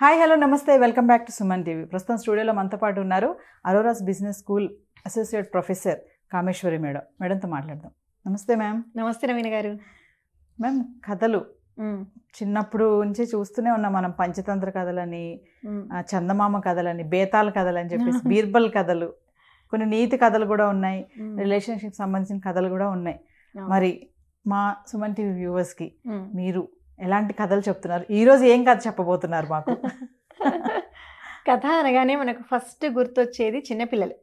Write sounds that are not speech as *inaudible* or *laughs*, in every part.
Hi hello నమస్తే welcome back to Suman TV ప్రస్తుతం స్టూడియోలో మనతో పాటు ఉన్నారు Aurora's business school associate professor Kameshwari madam మేడంతో మాట్లాడదాం నమస్తే మ్యామ్ నమస్తే నవీన గారు మ్యామ్ కథలు చిన్నప్పుడు నుంచి చూస్తూనే ఉన్నాం మనం పంచతంత్ర కథలని చందమామ కథలని బేతాల కథలు అని చెప్పేసి *laughs* బీర్బల్ కథలు కొన్ని నీతి కథలు కూడా ఉన్నాయి రిలేషన్షిప్ సంబంధించిన కథలు కూడా ఉన్నాయి మరి మా సుమన్ టీవీ వ్యూవర్స్కి మీరు ఎలాంటి కథలు చెప్తున్నారు ఈరోజు ఏం కథ చెప్పబోతున్నారు మాకు *laughs* కథ అనగానే మనకు ఫస్ట్ గుర్తొచ్చేది చిన్నపిల్లలు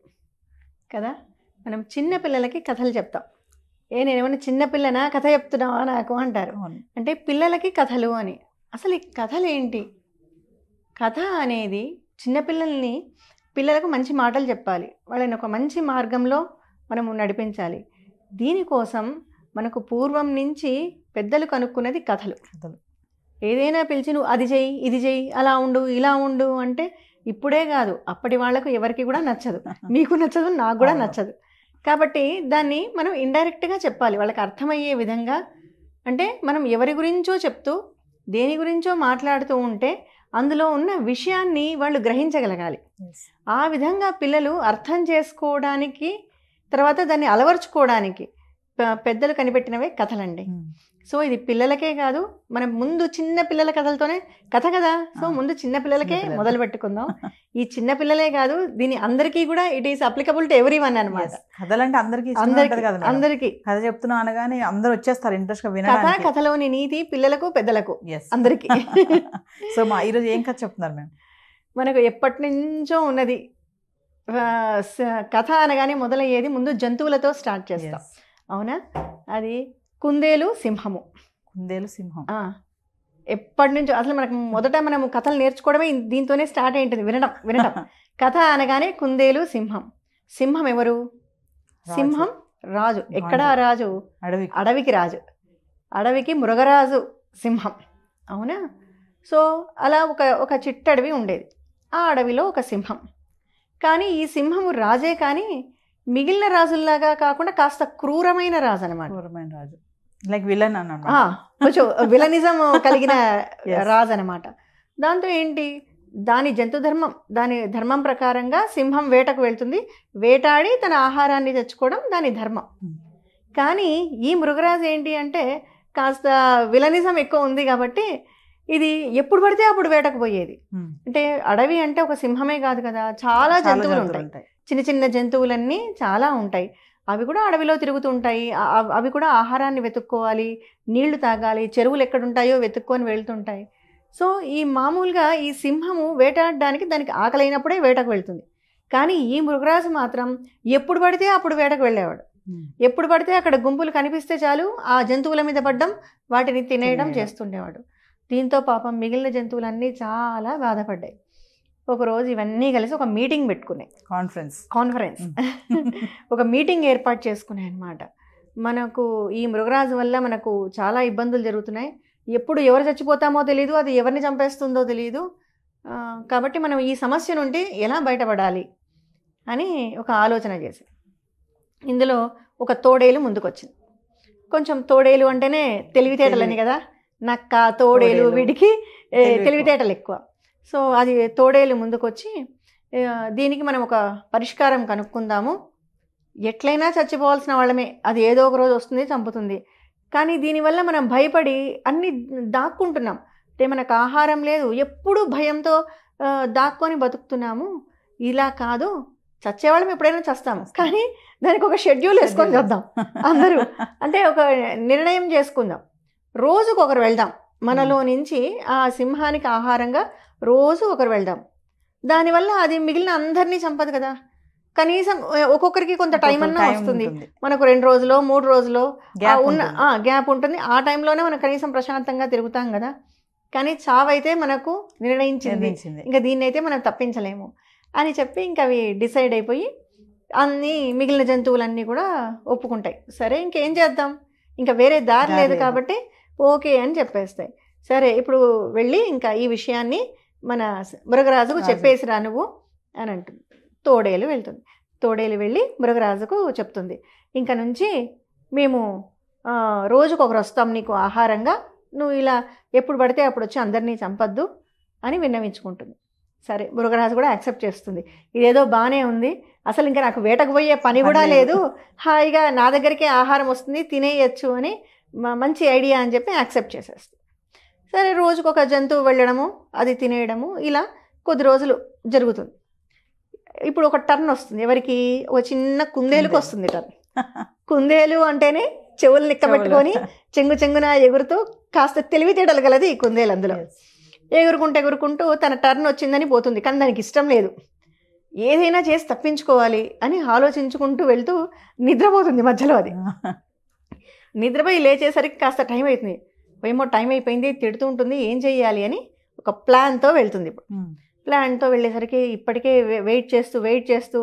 కదా మనం చిన్నపిల్లలకి కథలు చెప్తాం ఏ నేనేమైనా చిన్నపిల్లనా కథ చెప్తున్నావా నాకు అంటారు అంటే పిల్లలకి కథలు అని అసలు ఈ కథలు ఏంటి కథ అనేది చిన్నపిల్లల్ని పిల్లలకు మంచి మాటలు చెప్పాలి వాళ్ళని ఒక మంచి మార్గంలో మనము నడిపించాలి దీనికోసం మనకు పూర్వం నుంచి పెద్దలు కనుక్కున్నది కథలు కథలు ఏదైనా పిలిచి నువ్వు అది చేయి ఇది చేయి అలా ఉండు ఇలా ఉండు అంటే ఇప్పుడే కాదు అప్పటి వాళ్లకు ఎవరికి కూడా నచ్చదు *laughs* మీకు నచ్చదు నాకు కూడా నచ్చదు కాబట్టి దాన్ని మనం ఇండైరెక్ట్గా చెప్పాలి వాళ్ళకి అర్థమయ్యే విధంగా అంటే మనం ఎవరి గురించో చెప్తూ దేని గురించో మాట్లాడుతూ ఉంటే అందులో ఉన్న విషయాన్ని వాళ్ళు గ్రహించగలగాలి ఆ విధంగా పిల్లలు అర్థం చేసుకోవడానికి తర్వాత దాన్ని అలవర్చుకోవడానికి పెద్దలు కనిపెట్టినవే కథలండి సో ఇది పిల్లలకే కాదు మనం ముందు చిన్న పిల్లల కథలతోనే కథ కదా సో ముందు చిన్న పిల్లలకే మొదలు పెట్టుకుందాం *laughs* ఈ చిన్న పిల్లలే కాదు దీని అందరికీ కూడా it is applicable to everyone అనమాట కథలంటే అందరికీ అందరికీ అందరికీ కథ చెప్తున్నా అనగానే అందరూ వచ్చేస్తారు ఇంట్రెస్ట్ గా కథ కథలోని నీతి పిల్లలకు పెద్దలకు అందరికి *laughs* సో మా ఈరోజు ఏం కథ చెప్తున్నారు మేము మనకు ఎప్పటి నుంచో ఉన్నది కథ అనగానే మొదలయ్యేది ముందు జంతువులతో స్టార్ట్ చేస్తాం అవునా అది కుందేలు సింహము కుందేలు సింహం ఎప్పటి నుంచో అసలు మనకు మొదట మనం కథలు నేర్చుకోవడమే దీంతోనే స్టార్ట్ అయింటుంది వినడం వినడం *laughs* కథ అనగానే కుందేలు సింహం సింహం ఎవరు సింహం రాజు ఎక్కడ రాజు అడవి అడవికి రాజు అడవికి మృగరాజు సింహం అవునా సో అలా ఒక ఒక చిట్టడవి ఉండేది ఆ అడవిలో ఒక సింహం కానీ ఈ సింహము రాజే కానీ మిగిలిన రాజుల్లాగా కాకుండా కాస్త క్రూరమైన రాజు అనమాట క్రూరమైన రాజు లైక్ విలన్ అనమాట కొంచెం విలనిజం కలిగిన *laughs* రాజు అనమాట దాంతో ఏంటి దాని జంతు ధర్మం దాని ధర్మం ప్రకారంగా సింహం వేటకు వెళ్తుంది వేటాడి తన ఆహారాన్ని తెచ్చుకోవడం దాని ధర్మం hmm. కానీ ఈ మృగరాజు ఏంటి అంటే కాస్త విలనిజం ఎక్కువ ఉంది కాబట్టి ఇది ఎప్పుడు పడితే అప్పుడు వేటకు పోయేది అంటే అడవి అంటే ఒక సింహమే కాదు కదా చాలా జంతువులు ఉంటాయి చిన్న చిన్న జంతువులన్నీ చాలా ఉంటాయి అవి కూడా అడవిలో తిరుగుతుంటాయి అవి కూడా ఆహారాన్ని వెతుక్కోవాలి నీళ్లు తాగాలి చెరువులు ఎక్కడుంటాయో వెతుక్కొని వెళ్తుంటాయి సో ఈ మామూలుగా ఈ సింహము వేటాడడానికి దానికి ఆకలైనప్పుడే వేటకు వెళ్తుంది కానీ ఈ మృగరాజు మాత్రం ఎప్పుడు పడితే అప్పుడు వేటకు వెళ్ళేవాడు ఎప్పుడు పడితే అక్కడ గుంపులు కనిపిస్తే చాలు ఆ జంతువుల మీద పడ్డం వాటిని తినేయడం చేస్తుండేవాడు దీంతో పాపం మిగిలిన జంతువులన్నీ చాలా బాధపడ్డాయి ఒకరోజు ఇవన్నీ కలిసి ఒక మీటింగ్ పెట్టుకున్నాయి కాన్ఫరెన్స్ కాన్ఫరెన్స్ *laughs* ఒక మీటింగ్ ఏర్పాటు చేసుకున్నాయి అనమాట మనకు ఈ మృగరాజు వల్ల మనకు చాలా ఇబ్బందులు జరుగుతున్నాయి ఎప్పుడు ఎవరు చచ్చిపోతామో తెలియదు అది ఎవరిని చంపేస్తుందో తెలియదు కాబట్టి మనం ఈ సమస్య నుండి ఎలా బయటపడాలి అని ఒక ఆలోచన చేసి ఇందులో ఒక తోడేలు ముందుకొచ్చింది కొంచెం తోడేలు అంటేనే తెలివితేటలని కదా నక్క తోడేలు వీడికి తెలివితేటలు ఎక్కువ సో అది తోడేలు ముందుకొచ్చి దీనికి మనం ఒక పరిష్కారం కనుక్కుందాము ఎట్లయినా చచ్చిపోవాల్సిన వాళ్ళమే అది ఏదో ఒక రోజు వస్తుంది చంపుతుంది కానీ దీనివల్ల మనం భయపడి అన్ని దాక్కుంటున్నాం అంటే మనకు ఆహారం లేదు ఎప్పుడూ భయంతో దాక్కొని బతుకుతున్నాము ఇలా కాదు చచ్చేవాళ్ళం ఎప్పుడైనా చస్తాము కానీ దానికి ఒక షెడ్యూల్ వేసుకొని చూద్దాం అందరూ అంటే ఒక నిర్ణయం చేసుకుందాం రోజుకు ఒకరు వెళ్దాం మనలో నుంచి ఆ సింహానికి ఆహారంగా రోజు ఒకరు వెళ్దాం దానివల్ల అది మిగిలిన అందరినీ చంపదు కదా కనీసం ఒక్కొక్కరికి కొంత టైం అన్నా వస్తుంది మనకు రెండు రోజులు మూడు రోజులు ఉన్న గ్యాప్ ఉంటుంది ఆ టైంలోనే మనం కనీసం ప్రశాంతంగా తిరుగుతాం కదా కానీ చావైతే మనకు నిర్ణయించింది ఇంకా దీన్ని అయితే మనం తప్పించలేము అని చెప్పి ఇంకా అవి డిసైడ్ అయిపోయి అన్నీ మిగిలిన జంతువులన్నీ కూడా ఒప్పుకుంటాయి సరే ఇంకేం చేద్దాం ఇంకా వేరే దారి లేదు కాబట్టి ఓకే అని చెప్పేస్తాయి సరే ఇప్పుడు వెళ్ళి ఇంకా ఈ విషయాన్ని మన మృగరాజుకు చెప్పేసి రా నువ్వు అని అంటుంది తోడేలు వెళ్తుంది తోడేలు వెళ్ళి మృగరాజుకు చెప్తుంది ఇంకా నుంచి మేము రోజుకొకరు వస్తాం నీకు ఆహారంగా నువ్వు ఇలా ఎప్పుడు పడితే అప్పుడు వచ్చి అందరినీ చంపద్దు అని విన్నవించుకుంటుంది సరే మృగరాజు కూడా యాక్సెప్ట్ చేస్తుంది ఇదేదో బాగానే ఉంది అసలు ఇంకా నాకు వేటకు పోయే పని కూడా లేదు హాయిగా నా దగ్గరికే ఆహారం వస్తుంది తినేయచ్చు అని మంచి ఐడియా అని చెప్పి యాక్సెప్ట్ చేసేస్తుంది సరే రోజుకు ఒక జంతువు వెళ్ళడము అది తినేయడము ఇలా కొద్ది రోజులు జరుగుతుంది ఇప్పుడు ఒక టర్న్ వస్తుంది ఎవరికి ఒక చిన్న కుందేలుకు వస్తుంది టర్న్ కుందేలు అంటేనే చెవులు నిక్కబెట్టుకొని చెంగు చెంగున ఎగురుతూ కాస్త తెలివితేటలు గలది ఈ కుందేలు అందులో ఎగురుకుంటూ ఎగురుకుంటూ తన టర్న్ వచ్చిందని పోతుంది కానీ దానికి ఇష్టం లేదు ఏదైనా చేసి తప్పించుకోవాలి అని ఆలోచించుకుంటూ వెళ్తూ నిద్రపోతుంది మధ్యలో అది *laughs* నిద్రపోయి లేచేసరికి కాస్త టైం అవుతుంది ఏమో టైం అయిపోయింది తిడుతూ ఉంటుంది ఏం చేయాలి అని ఒక ప్లాన్తో వెళ్తుంది ఇప్పుడు ప్లాన్తో వెళ్ళేసరికి ఇప్పటికే వెయిట్ చేస్తూ వెయిట్ చేస్తూ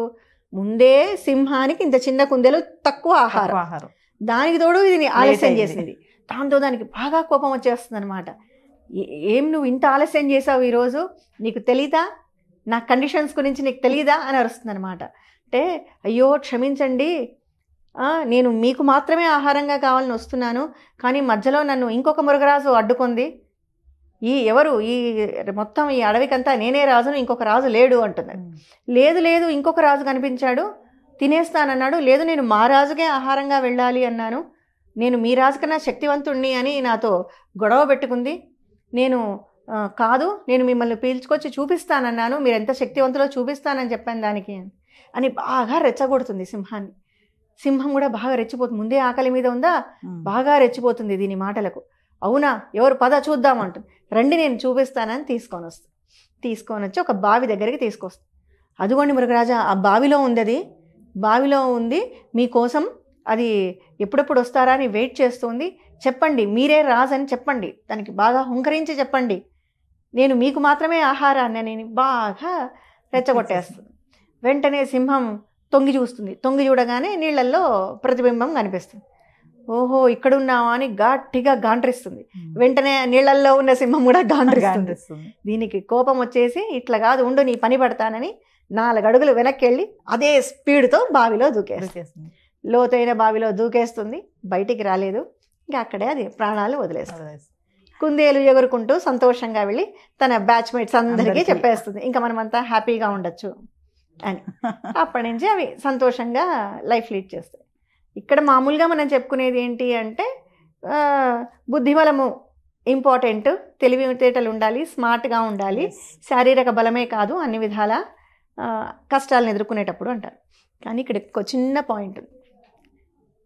ముందే సింహానికి ఇంత చిన్న కుందేలు తక్కువ ఆహారం ఆహారం దానికి తోడు ఇది ఆలస్యం చేసింది దాంతో దానికి బాగా కోపం వచ్చేస్తుంది అనమాట ఏం నువ్వు ఇంత ఆలస్యం చేసావు ఈరోజు నీకు తెలీదా నా కండిషన్స్ గురించి నీకు తెలీదా అని అరుస్తుంది అనమాట అంటే అయ్యో క్షమించండి నేను మీకు మాత్రమే ఆహారంగా కావాలని వస్తున్నాను కానీ మధ్యలో నన్ను ఇంకొక మురుగరాజు అడ్డుకుంది ఈ ఎవరు ఈ మొత్తం ఈ అడవికంతా నేనే రాజును ఇంకొక రాజు లేడు అంటున్నాడు లేదు లేదు ఇంకొక రాజు కనిపించాడు తినేస్తానన్నాడు లేదు నేను మా రాజుకే ఆహారంగా వెళ్ళాలి అన్నాను నేను మీ కన్నా శక్తివంతుణ్ణి అని నాతో గొడవ పెట్టుకుంది నేను కాదు నేను మిమ్మల్ని పీల్చుకొచ్చి చూపిస్తానన్నాను మీరు ఎంత శక్తివంతులో చూపిస్తానని చెప్పాను దానికి అని బాగా రెచ్చగొడుతుంది సింహాన్ని సింహం కూడా బాగా రెచ్చిపోతుంది ముందే ఆకలి మీద ఉందా బాగా రెచ్చిపోతుంది దీని మాటలకు అవునా ఎవరు పద చూద్దాం అంటుంది రండి నేను చూపిస్తానని తీసుకొని వస్తుంది తీసుకొని వచ్చి ఒక బావి దగ్గరికి తీసుకొస్తాను అదిగోండి మురుగరాజా ఆ బావిలో ఉంది అది బావిలో ఉంది మీకోసం అది ఎప్పుడెప్పుడు వస్తారా అని వెయిట్ చేస్తుంది చెప్పండి మీరే రాజని చెప్పండి దానికి బాగా హుంకరించి చెప్పండి నేను మీకు మాత్రమే ఆహారాన్ని నేను బాగా రెచ్చగొట్టేస్తాను వెంటనే సింహం తొంగి చూస్తుంది తొంగి చూడగానే నీళ్ళల్లో ప్రతిబింబం కనిపిస్తుంది ఓహో ఇక్కడ ఉన్నావా అని గట్టిగా గాండ్రిస్తుంది వెంటనే నీళ్ళల్లో ఉన్న సింహం కూడా గాండ్రిస్తుంది దీనికి కోపం వచ్చేసి ఇట్లా కాదు ఉండు నీ పని పడతానని నాలుగు అడుగులు వెనక్కి వెళ్ళి అదే స్పీడ్తో బావిలో దూకేస్తుంది లోతైన బావిలో దూకేస్తుంది బయటికి రాలేదు ఇంకా అక్కడే అది ప్రాణాలు వదిలేస్తుంది కుందేలు ఎగురుకుంటూ సంతోషంగా వెళ్ళి తన బ్యాచ్మేట్స్ అందరికీ చెప్పేస్తుంది ఇంకా మనమంతా హ్యాపీగా ఉండొచ్చు అని *laughs* అప్పటి నుంచి అవి సంతోషంగా లైఫ్ లీడ్ చేస్తాయి ఇక్కడ మామూలుగా మనం చెప్పుకునేది ఏంటి అంటే బుద్ధిబలము ఇంపార్టెంట్ తెలివితేటలు ఉండాలి స్మార్ట్గా ఉండాలి శారీరక బలమే కాదు అన్ని విధాల కష్టాలను ఎదుర్కొనేటప్పుడు అంటారు కానీ ఇక్కడ ఒక చిన్న పాయింట్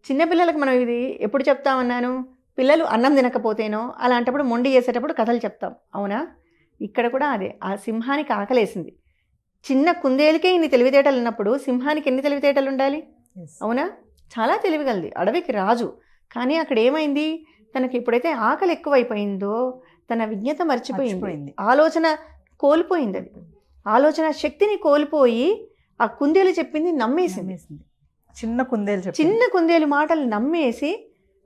చిన్నపిల్లలకు మనం ఇది ఎప్పుడు చెప్తామన్నాను పిల్లలు అన్నం తినకపోతేనో అలాంటప్పుడు మొండి చేసేటప్పుడు కథలు చెప్తాం అవునా ఇక్కడ కూడా అదే ఆ సింహానికి ఆకలేసింది చిన్న కుందేలుకే ఇన్ని తెలివితేటలు ఉన్నప్పుడు సింహానికి ఎన్ని తెలివితేటలు ఉండాలి అవునా చాలా తెలివిగలది అడవికి రాజు కానీ అక్కడ ఏమైంది తనకి ఎప్పుడైతే ఆకలి ఎక్కువైపోయిందో తన విజ్ఞత మర్చిపోయింది ఆలోచన కోల్పోయింది అది ఆలోచన శక్తిని కోల్పోయి ఆ కుందేలు చెప్పింది నమ్మేసింది చిన్న కుందేలు చిన్న కుందేలు మాటలు నమ్మేసి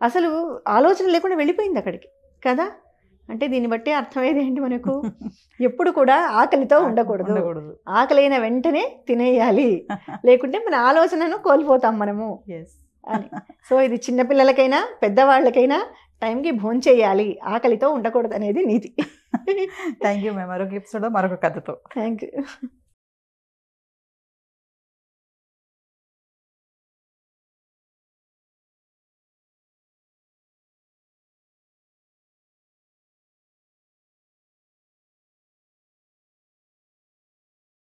అసలు ఆలోచన లేకుండా వెళ్ళిపోయింది అక్కడికి కదా అంటే దీన్ని బట్టి అర్థమయ్యేది ఏంటి మనకు ఎప్పుడు కూడా ఆకలితో ఉండకూడదు ఆకలి అయిన వెంటనే తినేయాలి లేకుంటే మన ఆలోచనను కోల్పోతాం మనము అని సో ఇది చిన్నపిల్లలకైనా పెద్దవాళ్ళకైనా టైంకి భోంచేయాలి ఆకలితో ఉండకూడదు అనేది నీతి థ్యాంక్ యూ మేము మరొక ఎపిసోడ్ మరొక కథతో థ్యాంక్ యూ